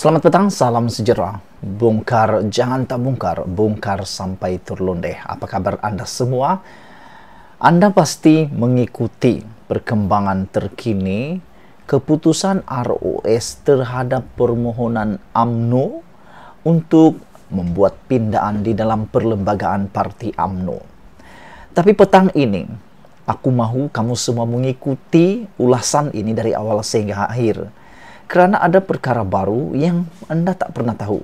Selamat petang, salam sejahtera. Bongkar, jangan tak bongkar, bongkar sampai turun deh. Apa kabar Anda semua? Anda pasti mengikuti perkembangan terkini keputusan ROS terhadap permohonan AMNO untuk membuat pindaan di dalam perlembagaan parti AMNO. Tapi petang ini, aku mahu kamu semua mengikuti ulasan ini dari awal sehingga akhir Kerana ada perkara baru yang Anda tak pernah tahu.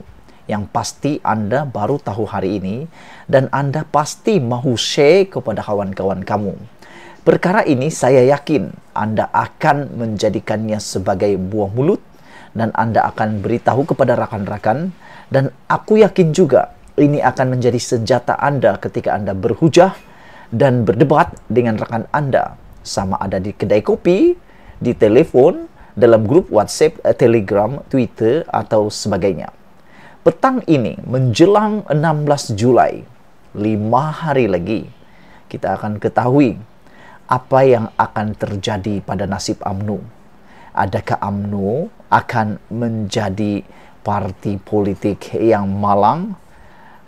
Yang pasti Anda baru tahu hari ini dan Anda pasti mahu share kepada kawan-kawan kamu. Perkara ini saya yakin Anda akan menjadikannya sebagai buah mulut dan Anda akan beritahu kepada rakan-rakan dan aku yakin juga ini akan menjadi senjata Anda ketika Anda berhujah dan berdebat dengan rakan Anda sama ada di kedai kopi, di telepon dalam grup WhatsApp, eh, Telegram, Twitter, atau sebagainya. Petang ini menjelang 16 Julai, lima hari lagi, kita akan ketahui apa yang akan terjadi pada nasib UMNO. Adakah UMNO akan menjadi parti politik yang malang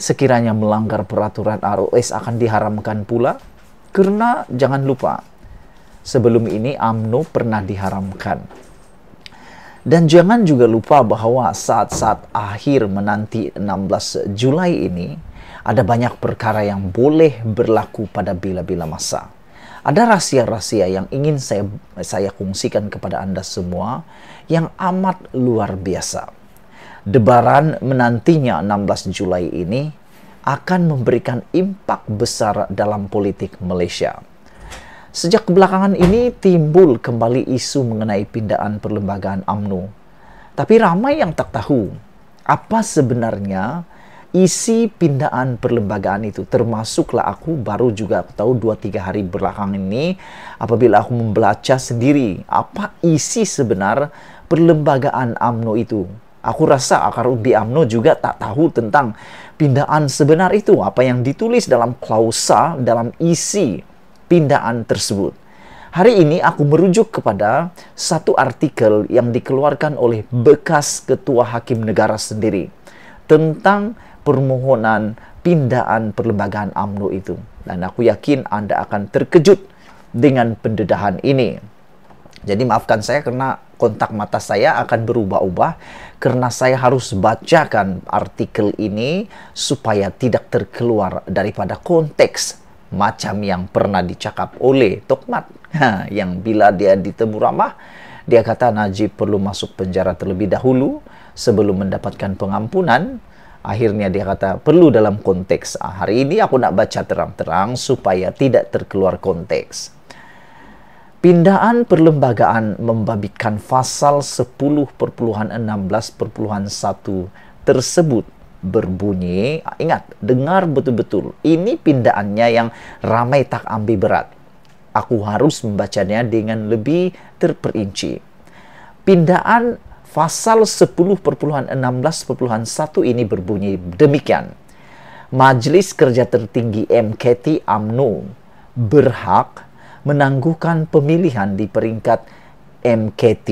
sekiranya melanggar peraturan ROS akan diharamkan pula? Karena jangan lupa, sebelum ini UMNO pernah diharamkan dan jangan juga lupa bahwa saat-saat akhir menanti 16 Julai ini, ada banyak perkara yang boleh berlaku pada bila-bila masa. Ada rahasia-rahasia yang ingin saya saya kongsikan kepada Anda semua yang amat luar biasa. Debaran menantinya 16 Julai ini akan memberikan impak besar dalam politik Malaysia. Sejak kebelakangan ini timbul kembali isu mengenai pindaan perlembagaan AMNO. Tapi ramai yang tak tahu apa sebenarnya isi pindaan perlembagaan itu. Termasuklah aku baru juga aku tahu 2-3 hari belakangan ini apabila aku membaca sendiri apa isi sebenar perlembagaan AMNO itu. Aku rasa akar ubi AMNO juga tak tahu tentang pindaan sebenar itu, apa yang ditulis dalam klausa, dalam isi pindaan tersebut. Hari ini aku merujuk kepada satu artikel yang dikeluarkan oleh bekas ketua hakim negara sendiri tentang permohonan pindaan perlembagaan AMNO itu. Dan aku yakin Anda akan terkejut dengan pendedahan ini. Jadi maafkan saya karena kontak mata saya akan berubah-ubah karena saya harus bacakan artikel ini supaya tidak terkeluar daripada konteks macam yang pernah dicakap oleh Tokmat yang bila dia ditemu ramah dia kata Najib perlu masuk penjara terlebih dahulu sebelum mendapatkan pengampunan akhirnya dia kata perlu dalam konteks ah, hari ini aku nak baca terang-terang supaya tidak terkeluar konteks Pindaan perlembagaan membabitkan pasal 10.16.1 tersebut berbunyi, ingat, dengar betul-betul. Ini pindaannya yang ramai tak ambil berat. Aku harus membacanya dengan lebih terperinci. Pindaan pasal 10.16.1 ini berbunyi demikian. Majelis Kerja Tertinggi MKT AMNO berhak menangguhkan pemilihan di peringkat MKT,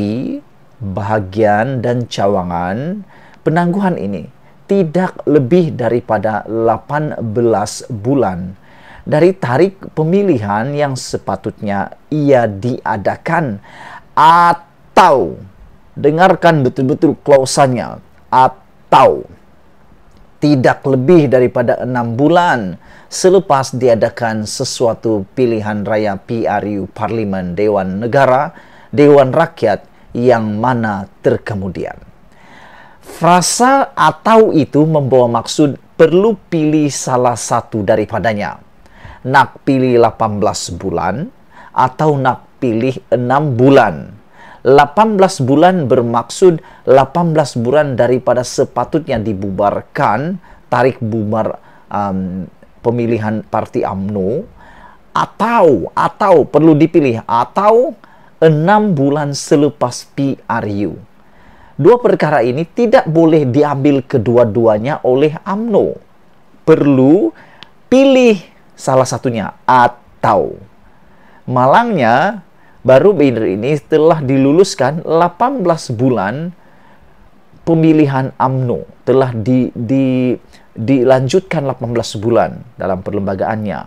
bahagian, dan cawangan penangguhan ini tidak lebih daripada 18 bulan dari tarik pemilihan yang sepatutnya ia diadakan atau dengarkan betul-betul klausannya atau tidak lebih daripada enam bulan selepas diadakan sesuatu pilihan raya PRU Parlimen Dewan Negara, Dewan Rakyat yang mana terkemudian. Frasa atau itu membawa maksud perlu pilih salah satu daripadanya. Nak pilih 18 bulan atau nak pilih 6 bulan. 18 bulan bermaksud 18 bulan daripada sepatutnya dibubarkan tarik bubar um, pemilihan parti AMNO atau atau perlu dipilih atau 6 bulan selepas PRU. Dua perkara ini tidak boleh diambil kedua-duanya oleh AMNO. Perlu pilih salah satunya atau malangnya baru Binder ini telah diluluskan 18 bulan pemilihan AMNO telah di, di, dilanjutkan 18 bulan dalam perlembagaannya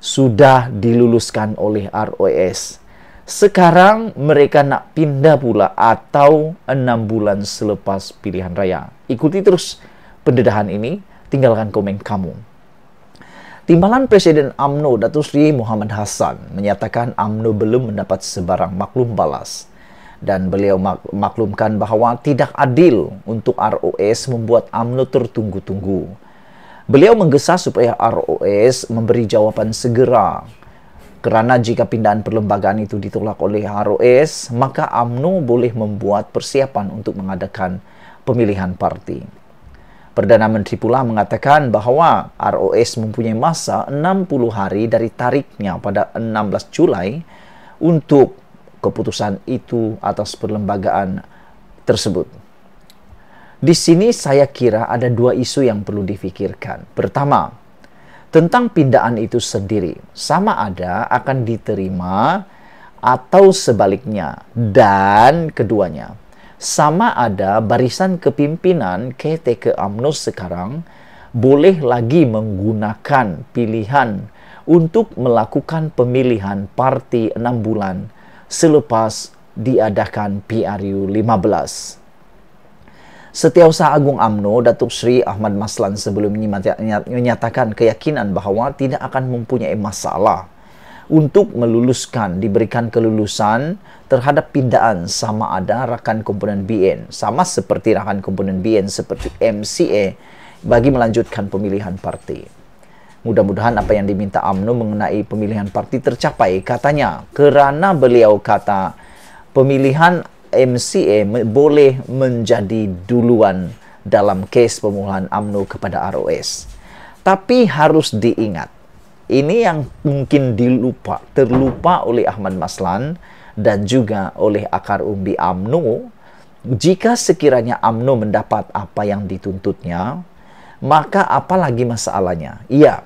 sudah diluluskan oleh ROS sekarang mereka nak pindah pula atau enam bulan selepas pilihan raya. Ikuti terus pendedahan ini, tinggalkan komen kamu. Timbalan Presiden AMNO Datuk Sri Muhammad Hasan menyatakan AMNO belum mendapat sebarang maklum balas dan beliau mak maklumkan bahwa tidak adil untuk ROS membuat AMNO tertunggu-tunggu. Beliau menggesa supaya ROS memberi jawapan segera Kerana jika pindaan perlembagaan itu ditolak oleh ROS, maka AMNO boleh membuat persiapan untuk mengadakan pemilihan parti. Perdana Menteri pula mengatakan bahawa ROS mempunyai masa 60 hari dari tariknya pada 16 Julai untuk keputusan itu atas perlembagaan tersebut. Di sini saya kira ada dua isu yang perlu difikirkan. Pertama, tentang pindaan itu sendiri sama ada akan diterima atau sebaliknya dan keduanya sama ada barisan kepimpinan ke AMNO sekarang boleh lagi menggunakan pilihan untuk melakukan pemilihan parti 6 bulan selepas diadakan PRU 15. Setiausaha Agung AMNO, Datuk Sri Ahmad Maslan sebelum menyatakan keyakinan bahawa tidak akan mempunyai masalah untuk meluluskan, diberikan kelulusan terhadap pindaan sama ada rakan komponen BN, sama seperti rakan komponen BN seperti MCA bagi melanjutkan pemilihan parti. Mudah-mudahan apa yang diminta AMNO mengenai pemilihan parti tercapai, katanya, kerana beliau kata pemilihan MCA boleh menjadi duluan dalam kes pemulihan AMNO kepada ROS. Tapi harus diingat, ini yang mungkin dilupa, terlupa oleh Ahmad Maslan dan juga oleh akar umbi AMNO. Jika sekiranya AMNO mendapat apa yang dituntutnya, maka apalagi masalahnya? Iya,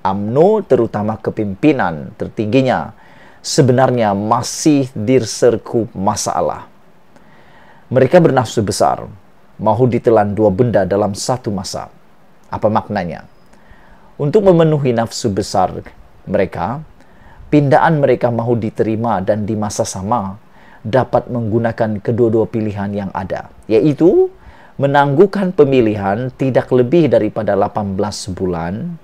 AMNO terutama kepimpinan tertingginya sebenarnya masih diserku masalah. Mereka bernafsu besar, mau ditelan dua benda dalam satu masa. Apa maknanya? Untuk memenuhi nafsu besar mereka, pindaan mereka mau diterima dan di masa sama dapat menggunakan kedua-dua pilihan yang ada, yaitu menangguhkan pemilihan tidak lebih daripada 18 bulan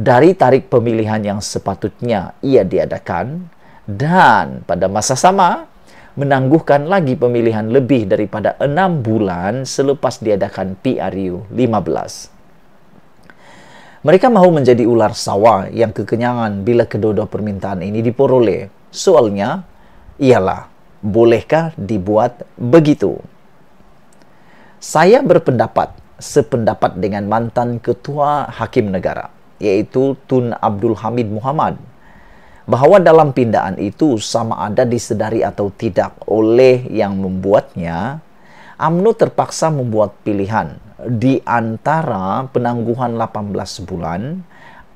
dari tarik pemilihan yang sepatutnya ia diadakan dan pada masa sama menangguhkan lagi pemilihan lebih daripada enam bulan selepas diadakan PRU 15. Mereka mahu menjadi ular sawah yang kekenyangan bila kedua-dua permintaan ini diperoleh. Soalnya ialah, bolehkah dibuat begitu? Saya berpendapat, sependapat dengan mantan Ketua Hakim Negara, iaitu Tun Abdul Hamid Muhammad bahwa dalam pindaan itu sama ada disedari atau tidak oleh yang membuatnya, AMNO terpaksa membuat pilihan di antara penangguhan 18 bulan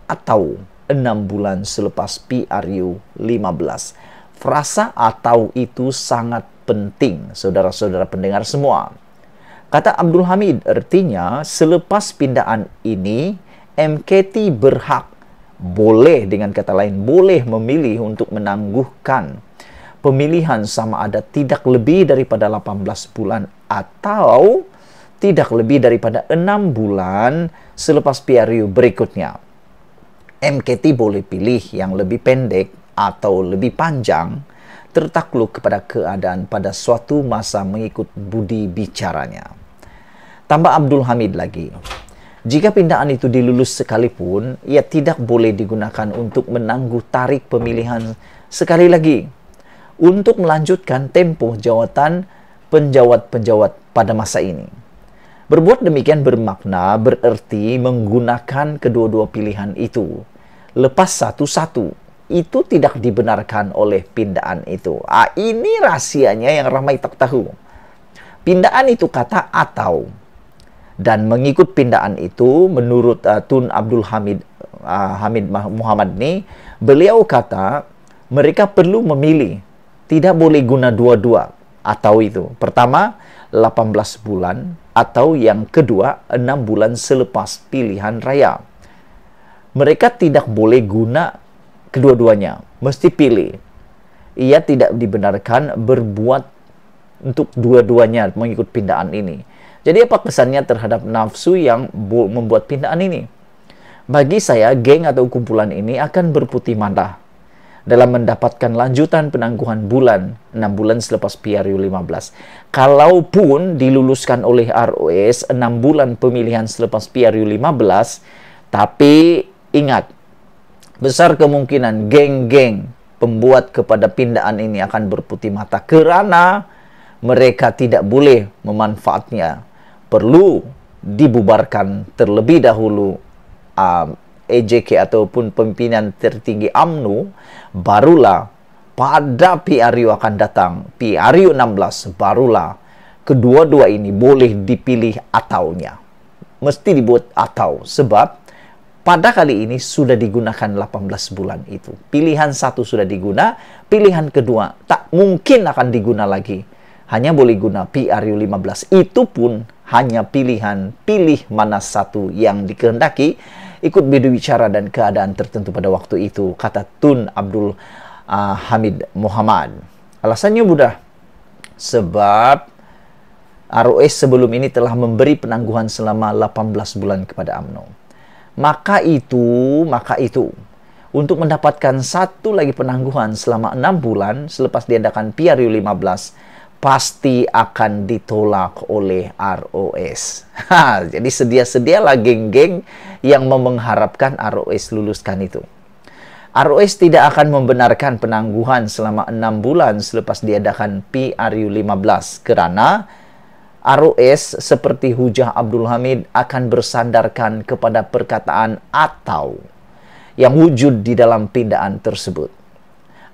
atau 6 bulan selepas PRU 15. Frasa atau itu sangat penting, saudara-saudara pendengar semua. Kata Abdul Hamid, artinya selepas pindaan ini, MKT berhak boleh dengan kata lain boleh memilih untuk menangguhkan pemilihan sama ada tidak lebih daripada 18 bulan atau tidak lebih daripada 6 bulan selepas PRU berikutnya. MKT boleh pilih yang lebih pendek atau lebih panjang tertakluk kepada keadaan pada suatu masa mengikut budi bicaranya. Tambah Abdul Hamid lagi. Jika pindaan itu dilulus sekalipun, ia tidak boleh digunakan untuk menangguh tarik pemilihan sekali lagi untuk melanjutkan tempo jawatan penjawat-penjawat pada masa ini. Berbuat demikian bermakna bererti menggunakan kedua-dua pilihan itu. Lepas satu-satu, itu tidak dibenarkan oleh pindaan itu. Ah, ini rahasianya yang ramai tak tahu. Pindaan itu kata atau dan mengikut pindaan itu menurut uh, Tun Abdul Hamid uh, Hamid Muhammad ini beliau kata mereka perlu memilih tidak boleh guna dua-dua atau itu pertama 18 bulan atau yang kedua 6 bulan selepas pilihan raya mereka tidak boleh guna kedua-duanya mesti pilih ia tidak dibenarkan berbuat untuk dua-duanya mengikut pindaan ini jadi apa kesannya terhadap nafsu yang membuat pindaan ini? Bagi saya, geng atau kumpulan ini akan berputih mata dalam mendapatkan lanjutan penangguhan bulan 6 bulan selepas PRU 15. Kalaupun diluluskan oleh ROS 6 bulan pemilihan selepas PRU 15, tapi ingat, besar kemungkinan geng-geng pembuat kepada pindaan ini akan berputih mata kerana mereka tidak boleh memanfaatnya perlu dibubarkan terlebih dahulu um, EJK ataupun pimpinan tertinggi AMNU barulah pada PRU akan datang PRU 16 barulah kedua-dua ini boleh dipilih ataunya mesti dibuat atau sebab pada kali ini sudah digunakan 18 bulan itu. Pilihan satu sudah diguna, pilihan kedua tak mungkin akan diguna lagi. Hanya boleh guna PRU 15. Itu pun hanya pilihan pilih mana satu yang dikehendaki ikut berbicara dan keadaan tertentu pada waktu itu kata Tun Abdul uh, Hamid Muhammad alasannya mudah sebab ROS sebelum ini telah memberi penangguhan selama 18 bulan kepada AMNO maka itu maka itu untuk mendapatkan satu lagi penangguhan selama enam bulan selepas diadakan PRU 15 pasti akan ditolak oleh ROS. Ha, jadi sedia-sedialah geng-geng yang mengharapkan ROS luluskan itu. ROS tidak akan membenarkan penangguhan selama enam bulan selepas diadakan PRU 15 kerana ROS seperti hujah Abdul Hamid akan bersandarkan kepada perkataan atau yang wujud di dalam pindaan tersebut.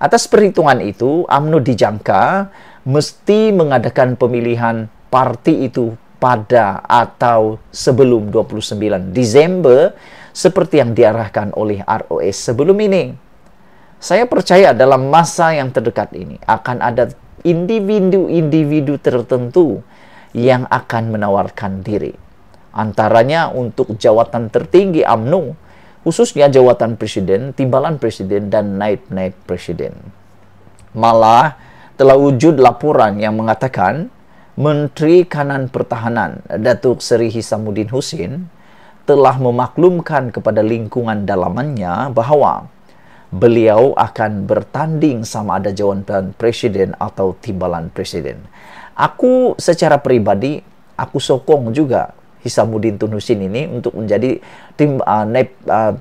Atas perhitungan itu, AMNO dijangka mesti mengadakan pemilihan parti itu pada atau sebelum 29 Desember seperti yang diarahkan oleh ROS sebelum ini. Saya percaya dalam masa yang terdekat ini akan ada individu-individu tertentu yang akan menawarkan diri. Antaranya untuk jawatan tertinggi AMNO, khususnya jawatan presiden, timbalan presiden, dan naik-naik presiden. Malah, telah wujud laporan yang mengatakan Menteri Kanan Pertahanan Datuk Seri Hisamuddin Husin telah memaklumkan kepada lingkungan dalamannya bahawa beliau akan bertanding sama ada jawatan presiden atau timbalan presiden. Aku secara pribadi aku sokong juga Hisamuddin Tunusin ini untuk menjadi tim uh, naib, uh,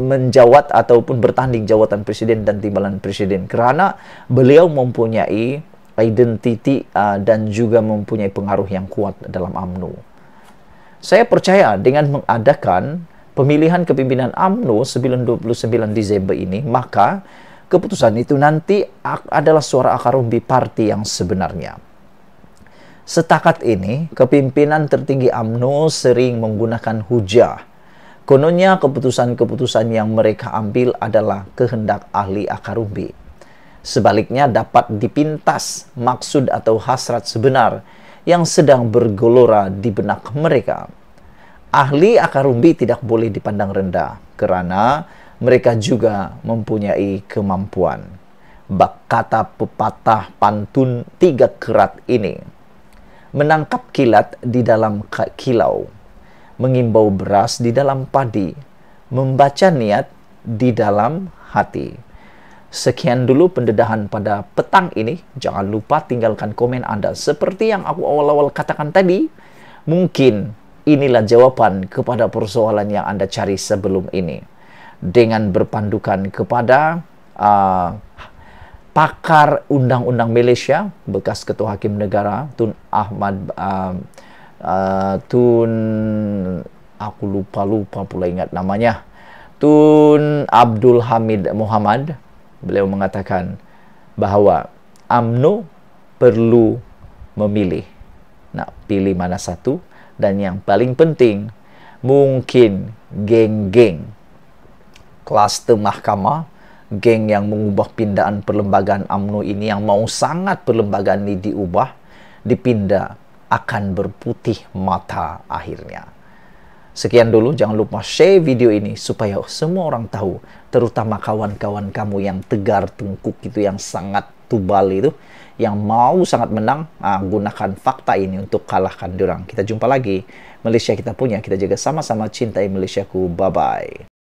menjawat ataupun bertanding jawatan presiden dan timbalan presiden karena beliau mempunyai identiti uh, dan juga mempunyai pengaruh yang kuat dalam AMNU. Saya percaya dengan mengadakan pemilihan kepimpinan AMNO 29 Desember ini, maka keputusan itu nanti adalah suara akar umbi parti yang sebenarnya. Setakat ini, kepimpinan tertinggi AMNO sering menggunakan hujah. Kononnya keputusan-keputusan yang mereka ambil adalah kehendak ahli akar akarumbi. Sebaliknya dapat dipintas maksud atau hasrat sebenar yang sedang bergelora di benak mereka. Ahli akar akarumbi tidak boleh dipandang rendah kerana mereka juga mempunyai kemampuan. Bak kata pepatah pantun tiga kerat ini menangkap kilat di dalam kilau, mengimbau beras di dalam padi, membaca niat di dalam hati. Sekian dulu pendedahan pada petang ini. Jangan lupa tinggalkan komen Anda. Seperti yang aku awal-awal katakan tadi, mungkin inilah jawaban kepada persoalan yang Anda cari sebelum ini. Dengan berpandukan kepada uh, pakar undang-undang Malaysia bekas ketua hakim negara Tun Ahmad um, uh, Tun aku lupa lupa pula ingat namanya Tun Abdul Hamid Muhammad beliau mengatakan bahawa AMNO perlu memilih nak pilih mana satu dan yang paling penting mungkin geng-geng kluster mahkamah geng yang mengubah pindaan perlembagaan UMNO ini yang mau sangat perlembagaan ini diubah, dipindah akan berputih mata akhirnya. Sekian dulu, jangan lupa share video ini supaya semua orang tahu, terutama kawan-kawan kamu yang tegar tungkuk itu yang sangat tubal itu, yang mau sangat menang, nah, gunakan fakta ini untuk kalahkan orang. Kita jumpa lagi, Malaysia kita punya, kita jaga sama-sama cintai Malaysiaku. Bye-bye.